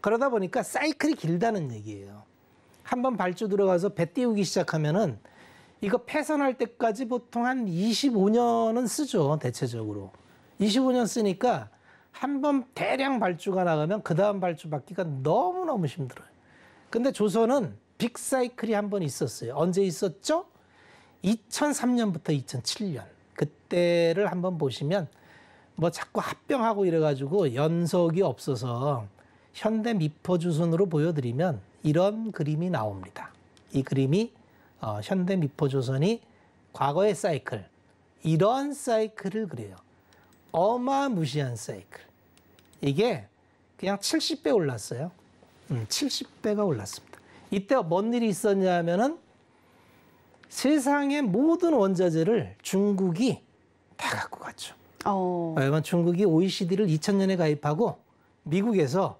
그러다 보니까 사이클이 길다는 얘기예요. 한번 발주 들어가서 배 띄우기 시작하면은 이거 폐선할 때까지 보통 한 25년은 쓰죠, 대체적으로. 25년 쓰니까 한 번 대량 발주가 나가면 그 다음 발주 받기가 너무너무 힘들어요. 근데 조선은 빅 사이클이 한 번 있었어요. 언제 있었죠? 2003년부터 2007년. 그때를 한번 보시면 뭐 자꾸 합병하고 이래가지고 연석이 없어서 현대 미포조선으로 보여드리면 이런 그림이 나옵니다. 이 그림이 어, 현대 미포조선이 과거의 사이클, 이런 사이클을 그려요. 어마무시한 사이클. 이게 그냥 70배 올랐어요. 음, 70배가 올랐습니다. 이때 뭔 일이 있었냐 면은 세상의 모든 원자재를 중국이 다 갖고 갔죠. 어. 어 중국이 OECD를 2000년에 가입하고 미국에서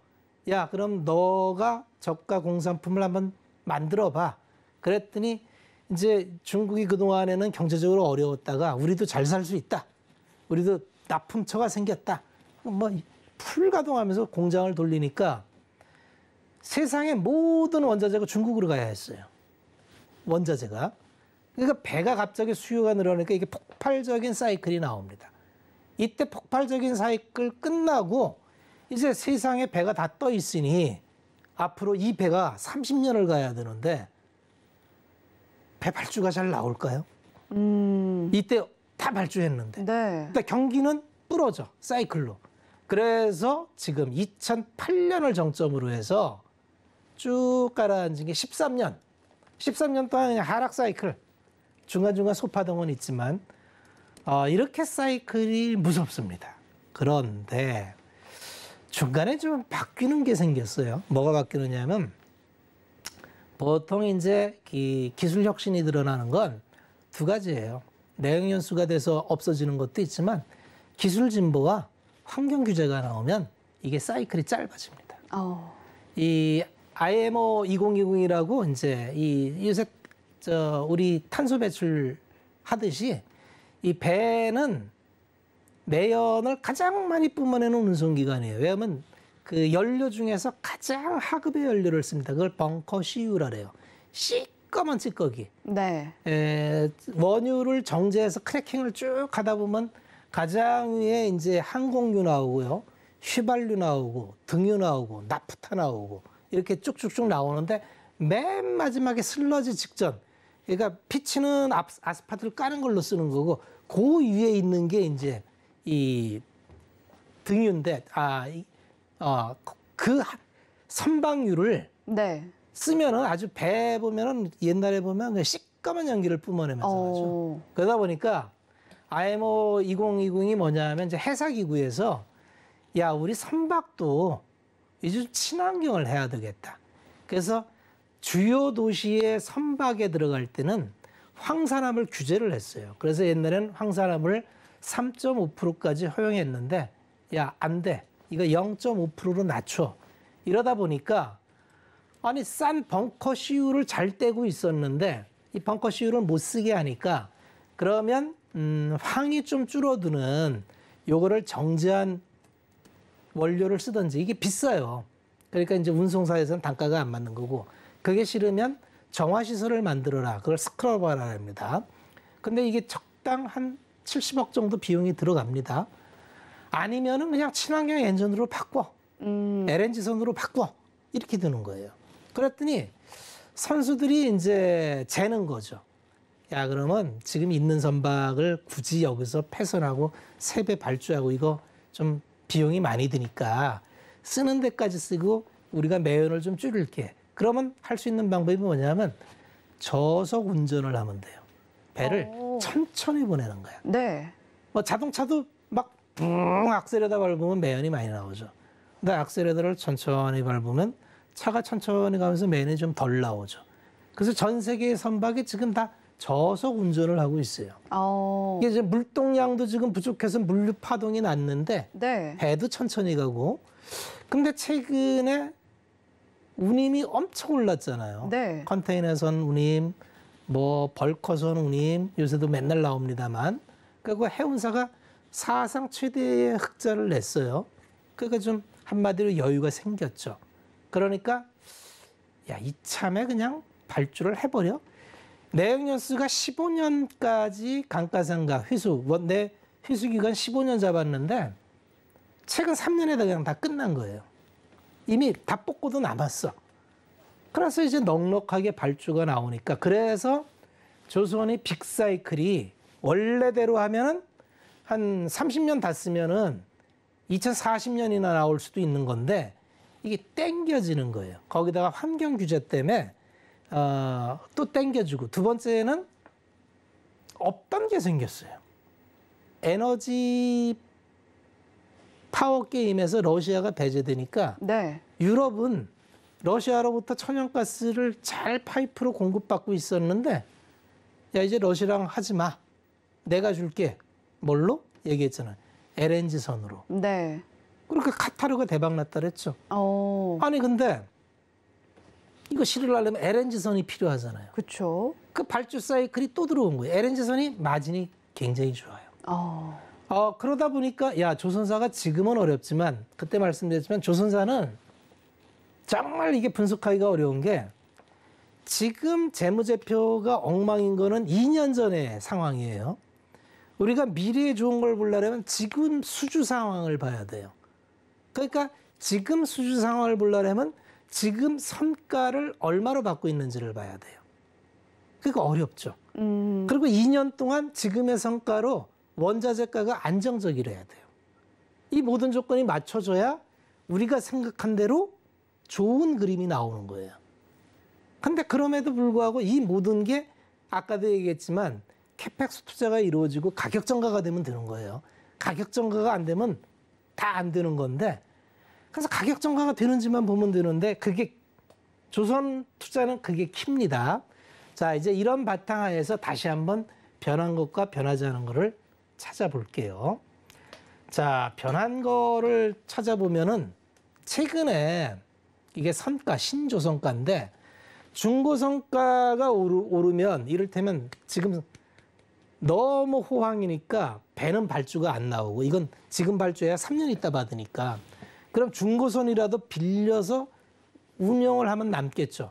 야 그럼 너가 저가 공산품을 한번 만들어 봐. 그랬더니 이제 중국이 그동안에는 경제적으로 어려웠다가 우리도 잘 살 수 있다. 우리도 납품처가 생겼다. 뭐 풀가동하면서 공장을 돌리니까 세상의 모든 원자재가 중국으로 가야 했어요. 원자재가. 그러니까 배가 갑자기 수요가 늘어나니까 이게 폭발적인 사이클이 나옵니다. 이때 폭발적인 사이클 끝나고 이제 세상에 배가 다 떠 있으니 앞으로 이 배가 30년을 가야 되는데 배 발주가 잘 나올까요? 음... 이때 다 발주했는데. 네. 근데 그러니까 경기는 부러져 사이클로. 그래서 지금 2008년을 정점으로 해서 쭉 가라앉은 게 13년. 13년 동안 그냥 하락 사이클. 중간중간 소파동은 있지만 어, 이렇게 사이클이 무섭습니다. 그런데 중간에 좀 바뀌는 게 생겼어요. 뭐가 바뀌느냐면 보통 이제 기술 혁신이 드러나는 건 두 가지예요. 내용 연수가 돼서 없어지는 것도 있지만 기술 진보와 환경 규제가 나오면 이게 사이클이 짧아집니다. 어. 이 IMO 2020이라고 이제 이 요새 저 우리 탄소 배출 하듯이 이 배는 매연을 가장 많이 뿜어내는 운송기관이에요. 왜냐하면 그 연료 중에서 가장 하급의 연료를 씁니다. 그걸 벙커 시유라 그래요. 시꺼먼 찌꺼기. 네. 에, 원유를 정제해서 크래킹을 쭉 하다 보면 가장 위에 이제 항공유 나오고요. 휘발유 나오고 등유 나오고 나프타 나오고 이렇게 쭉쭉쭉 나오는데 맨 마지막에 슬러지 직전 그러니까 피치는 아스파트를 까는 걸로 쓰는 거고 그 위에 있는 게 이제 이 등유인데 아어그 선방유를 네. 쓰면은 아주 배 보면은 옛날에 보면 시꺼먼 연기를 뿜어내면서 오. 하죠. 어. 그러다 보니까 IMO 2020이 뭐 뭐냐면 이제 해사기구에서 야 우리 선박도 이제 친환경을 해야 되겠다. 그래서 주요 도시의 선박에 들어갈 때는 황산암을 규제를 했어요. 그래서 옛날에는 황산암을 3.5%까지 허용했는데 야, 안 돼. 이거 0.5%로 낮춰. 이러다 보니까 아니 싼 벙커 시유를 잘 떼고 있었는데 이 벙커 시유를 못 쓰게 하니까 그러면 음, 황이 좀 줄어드는 요거를 정제한 원료를 쓰든지 이게 비싸요. 그러니까 이제 운송사에서는 단가가 안 맞는 거고 그게 싫으면 정화시설을 만들어라. 그걸 스크러버라 합니다. 근데 이게 적당한 70억 정도 비용이 들어갑니다. 아니면은 그냥 친환경 엔진으로 바꿔. 음. LNG선으로 바꿔. 이렇게 되는 거예요. 그랬더니 선수들이 이제 재는 거죠. 야, 그러면 지금 있는 선박을 굳이 여기서 폐선하고 세배 발주하고 이거 좀 비용이 많이 드니까 쓰는 데까지 쓰고 우리가 매연을 좀 줄일게. 그러면 할 수 있는 방법이 뭐냐면 저속 운전을 하면 돼요. 배를 오. 천천히 보내는 거야 네. 뭐 자동차도 막붕 악셀에다 밟으면 매연이 많이 나오죠. 근데 악셀에다를 천천히 밟으면 차가 천천히 가면서 매연이 좀 덜 나오죠. 그래서 전 세계의 선박이 지금 다 저속 운전을 하고 있어요. 오. 어. 이게 이제 물동량도 지금 부족해서 물류 파동이 났는데 네. 배도 천천히 가고. 근데 최근에 운임이 엄청 올랐잖아요. 네. 컨테이너선 운임, 뭐벌커선우님 요새도 맨날 나옵니다만 그리 그러니까 그 해운사가 사상 최대의 흑자를 냈어요. 그러좀 그러니까 한마디로 여유가 생겼죠. 그러니까 야 이참에 그냥 발주를 해버려. 내역연수가 15년까지 감가상각 회수 원내 회수 기간 15년 잡았는데 최근 3년에다 그냥 다 끝난 거예요. 이미 다 뽑고도 남았어. 그래서 이제 넉넉하게 발주가 나오니까 그래서 조선의 빅사이클이 원래대로 하면은 한 30년 다 쓰면은 2040년이나 나올 수도 있는 건데 이게 땡겨지는 거예요. 거기다가 환경 규제 때문에 어, 또 땡겨주고 두 번째는 없던 게 생겼어요. 에너지 파워 게임에서 러시아가 배제되니까 네. 유럽은 러시아로부터 천연가스를 잘 파이프로 공급받고 있었는데 야 이제 러시아랑 하지 마. 내가 줄게. 뭘로? 얘기했잖아요. LNG 선으로. 네. 그렇게 그러니까 카타르가 대박 났다 그랬죠. 오. 어. 아니 근데 이거 실을 하려면 LNG 선이 필요하잖아요. 그렇죠. 그 발주 사이클이 또 들어온 거예요. LNG 선이 마진이 굉장히 좋아요. 어. 어, 그러다 보니까 야 조선사가 지금은 어렵지만 그때 말씀드렸지만 조선사는 정말 이게 분석하기가 어려운 게 지금 재무제표가 엉망인 거는 2년 전의 상황이에요. 우리가 미래에 좋은 걸 보려면 지금 수주 상황을 봐야 돼요. 그러니까 지금 수주 상황을 보려면 지금 선가를 얼마로 받고 있는지를 봐야 돼요. 그러니까 어렵죠. 음. 그리고 2년 동안 지금의 성과로 원자재가가 안정적이라 해야 돼요. 이 모든 조건이 맞춰져야 우리가 생각한 대로 좋은 그림이 나오는 거예요. 근데 그럼에도 불구하고 이 모든 게 아까도 얘기했지만 캐펙스 투자가 이루어지고 가격 증가가 되면 되는 거예요. 가격 증가가안 되면 다 안 되는 건데 그래서 가격 증가가 되는지만 보면 되는데 그게 조선 투자는 그게 킵니다. 자, 이제 이런 바탕 하에서 다시 한번 변한 것과 변하지 않은 것을 찾아볼게요. 자, 변한 거를 찾아보면은 최근에 이게 선가 신조선가인데 중고선가가 오르, 면 이를테면 지금 너무 호황이니까 배는 발주가 안 나오고 이건 지금 발주해야 3년 있다 받으니까 그럼 중고선이라도 빌려서 운영을 하면 남겠죠.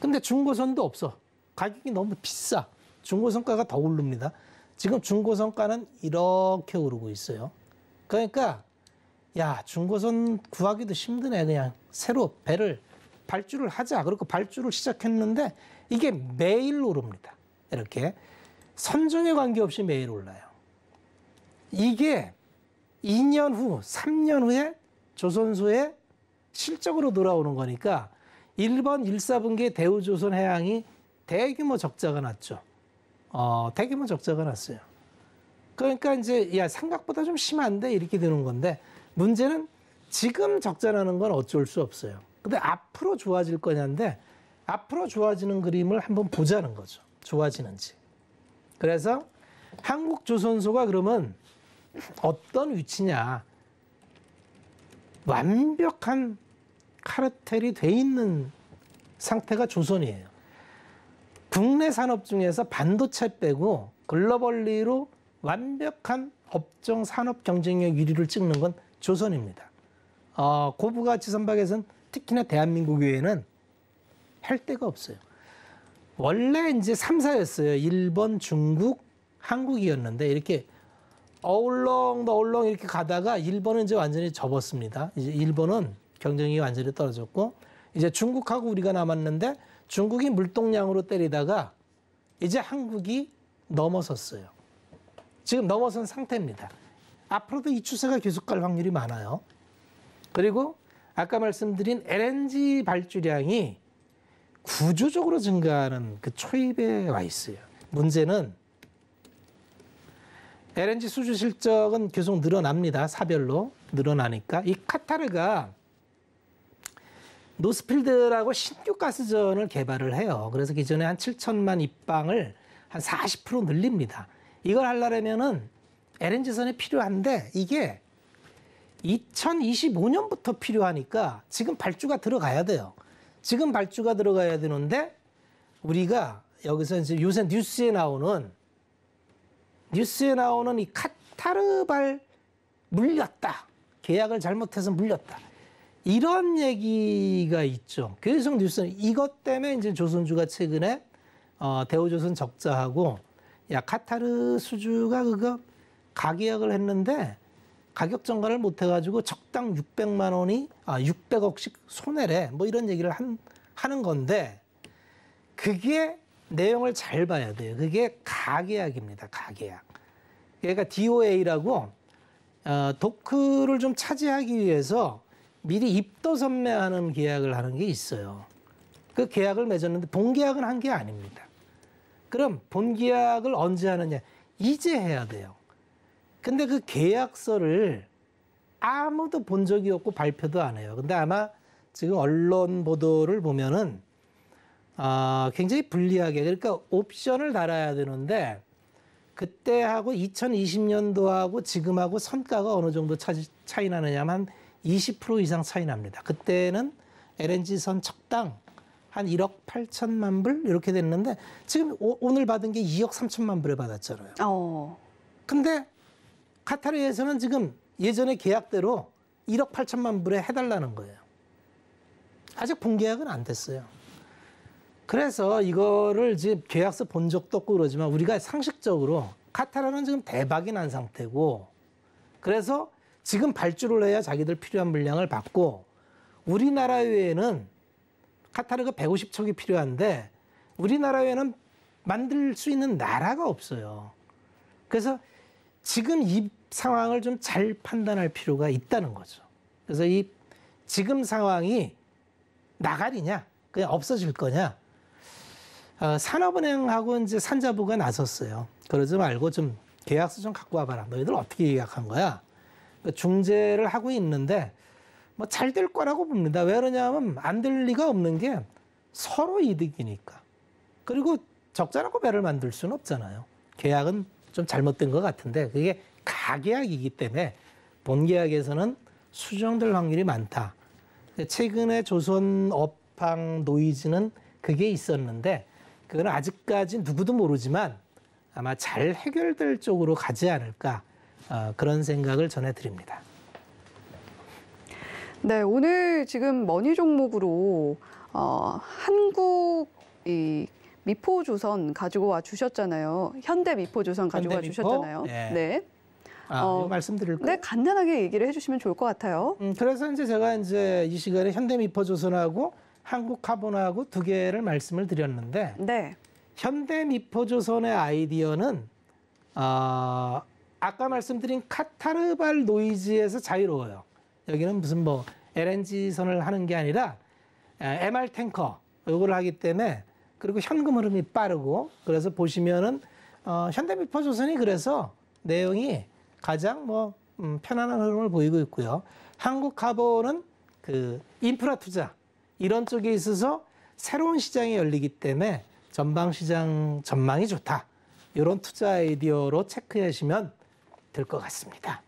근데 중고선도 없어. 가격이 너무 비싸. 중고선가가 더 오릅니다. 지금 중고선가는 이렇게 오르고 있어요. 그러니까 야 중고선 구하기도 힘드네 그냥. 새로 배를 발주를 하자. 그렇게 발주를 시작했는데 이게 매일 오릅니다. 이렇게 선정에 관계없이 매일 올라요. 이게 2년 후, 3년 후에 조선소에 실적으로 돌아오는 거니까 1번 1사분기 대우조선 해양이 대규모 적자가 났죠. 어, 대규모 적자가 났어요. 그러니까 이제 야 생각보다 좀 심한데 이렇게 되는 건데 문제는 지금 적자라는 건 어쩔 수 없어요. 근데 앞으로 좋아질 거냐인데 앞으로 좋아지는 그림을 한번 보자는 거죠. 좋아지는지. 그래서 한국조선소가 그러면 어떤 위치냐. 완벽한 카르텔이 돼 있는 상태가 조선이에요. 국내 산업 중에서 반도체 빼고 글로벌리로 완벽한 업종 산업 경쟁력 1위를 찍는 건 조선입니다. 어, 고부가치 선박에서는 특히나 대한민국 외에는 할 데가 없어요. 원래 이제 3사였어요. 일본, 중국, 한국이었는데 이렇게 어울렁 더울렁 이렇게 가다가 일본은 이제 완전히 접었습니다. 이제 일본은 경쟁이 완전히 떨어졌고 이제 중국하고 우리가 남았는데 중국이 물동량으로 때리다가 이제 한국이 넘어섰어요. 지금 넘어선 상태입니다. 앞으로도 이 추세가 계속 갈 확률이 많아요. 그리고 아까 말씀드린 LNG 발주량이 구조적으로 증가하는 그 초입에 와 있어요. 문제는 LNG 수주 실적은 계속 늘어납니다. 사별로 늘어나니까 이 카타르가 노스필드라고 신규 가스전을 개발을 해요. 그래서 기존에 한 7천만 입방을 한 40% 늘립니다. 이걸 하려면은 LNG선이 필요한데 이게 2025년부터 필요하니까 지금 발주가 들어가야 돼요. 지금 발주가 들어가야 되는데 우리가 여기서 이제 요새 뉴스에 나오는 뉴스에 나오는 이 카타르발 물렸다. 계약을 잘못해서 물렸다. 이런 얘기가 있죠. 계속 뉴스는 이것 때문에 이제 조선주가 최근에 어, 대우조선 적자하고 야 카타르 수주가 그거 가계약을 했는데 가격 전가를못 해가지고 적당 600만 원이 아 600억씩 손해래 뭐 이런 얘기를 한, 하는 건데 그게 내용을 잘 봐야 돼요. 그게 가계약입니다. 가계약. 그러니까 DOA라고 어, 도크를 좀 차지하기 위해서 미리 입도 선매하는 계약을 하는 게 있어요. 그 계약을 맺었는데 본계약은 한 게 아닙니다. 그럼 본계약을 언제 하느냐? 이제 해야 돼요. 근데 그 계약서를 아무도 본 적이 없고 발표도 안 해요. 근데 아마 지금 언론 보도를 보면은 아, 굉장히 불리하게 그러니까 옵션을 달아야 되는데 그때하고 2020년도하고 지금하고 선가가 어느 정도 차이, 차이 나느냐면 20% 이상 차이 납니다. 그때는 LNG선 척당 한 1억 8천만 불 이렇게 됐는데 지금 오, 늘 받은 게 2억 3천만 불에 받았잖아요. 어. 근데 카타르에서는 지금 예전에 계약대로 1억 8천만 불에 해달라는 거예요. 아직 본계약은 안 됐어요. 그래서 이거를 지금 계약서 본 적도 없고 그러지만 우리가 상식적으로 카타르는 지금 대박이 난 상태고 그래서 지금 발주를 해야 자기들 필요한 물량을 받고 우리나라 외에는 카타르가 150척이 필요한데 우리나라 외에는 만들 수 있는 나라가 없어요. 그래서 지금 상황을 좀 잘 판단할 필요가 있다는 거죠. 그래서 이 지금 상황이 나가리냐, 그냥 없어질 거냐. 어, 산업은행하고 이제 산자부가 나섰어요. 그러지 말고 좀 계약서 좀 갖고 와봐라. 너희들 어떻게 계약한 거야? 그러니까 중재를 하고 있는데 뭐 잘 될 거라고 봅니다. 왜 그러냐면 안 될 리가 없는 게 서로 이득이니까. 그리고 적자라고 배를 만들 수는 없잖아요. 계약은 좀 잘못된 것 같은데 그게 가계약이기 때문에 본계약에서는 수정될 확률이 많다. 최근에 조선 업황 노이즈는 그게 있었는데 그건 아직까지 누구도 모르지만 아마 잘 해결될 쪽으로 가지 않을까 어, 그런 생각을 전해드립니다. 네, 오늘 지금 머니 종목으로 어, 한국 이 미포조선 가지고 와 주셨잖아요. 현대 미포조선 가지고 현대 와 미포? 주셨잖아요. 네. 네. 아, 어, 말씀드릴까 네, 간단하게 얘기를 해주시면 좋을 것 같아요. 음, 그래서 이제 제가 이제 이 시간에 현대미포조선하고 한국카본하고 두 개를 말씀을 드렸는데 네. 현대미포조선의 아이디어는 어, 아까 말씀드린 카타르발 노이즈에서 자유로워요. 여기는 무슨 뭐 LNG선을 하는 게 아니라 아, MR 탱커 요거를 하기 때문에 그리고 현금 흐름이 빠르고 그래서 보시면은 어, 현대미포조선이 그래서 내용이 가장 뭐 음, 편안한 흐름을 보이고 있고요. 한국 카본은 그 인프라 투자 이런 쪽에 있어서 새로운 시장이 열리기 때문에 전방 시장 전망이 좋다. 이런 투자 아이디어로 체크하시면 될 것 같습니다.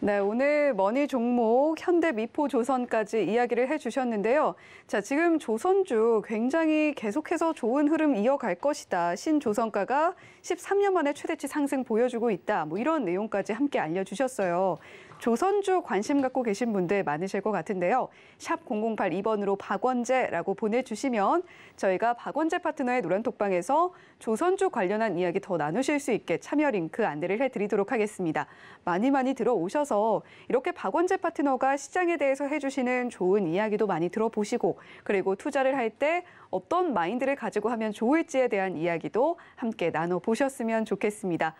네, 오늘 머니 종목 현대 미포 조선까지 이야기를 해주셨는데요. 자, 지금 조선주 굉장히 계속해서 좋은 흐름 이어갈 것이다. 신조선가가 13년 만에 최대치 상승 보여주고 있다. 뭐 이런 내용까지 함께 알려주셨어요. 조선주 관심 갖고 계신 분들 많으실 것 같은데요. 샵 0082번으로 박원재라고 보내주시면 저희가 박원재 파트너의 노란 톡방에서 조선주 관련한 이야기 더 나누실 수 있게 참여 링크 그 안내를 해드리도록 하겠습니다. 많이 많이 들어오셔서 이렇게 박원재 파트너가 시장에 대해서 해주시는 좋은 이야기도 많이 들어보시고 그리고 투자를 할 때 어떤 마인드를 가지고 하면 좋을지에 대한 이야기도 함께 나눠보셨으면 좋겠습니다.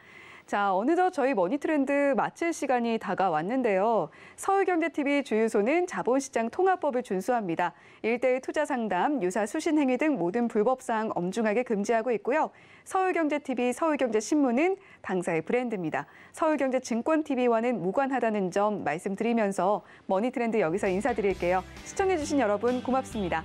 자, 어느덧 저희 머니 트렌드 마칠 시간이 다가왔는데요. 서울경제TV 주유소는 자본시장 통합법을 준수합니다. 일대일 투자 상담, 유사 수신 행위 등 모든 불법 사항 엄중하게 금지하고 있고요. 서울경제TV, 서울경제신문은 당사의 브랜드입니다. 서울경제증권TV와는 무관하다는 점 말씀드리면서 머니 트렌드 여기서 인사드릴게요. 시청해주신 여러분 고맙습니다.